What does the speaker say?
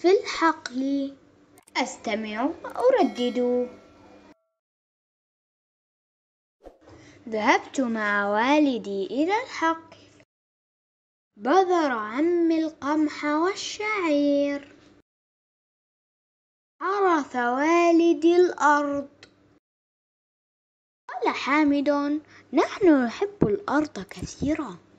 في الحقل أستمع وأردد ذهبت مع والدي إلى الحقل بذر عمي القمح والشعير عرف والدي الأرض قال حامد نحن نحب الأرض كثيرا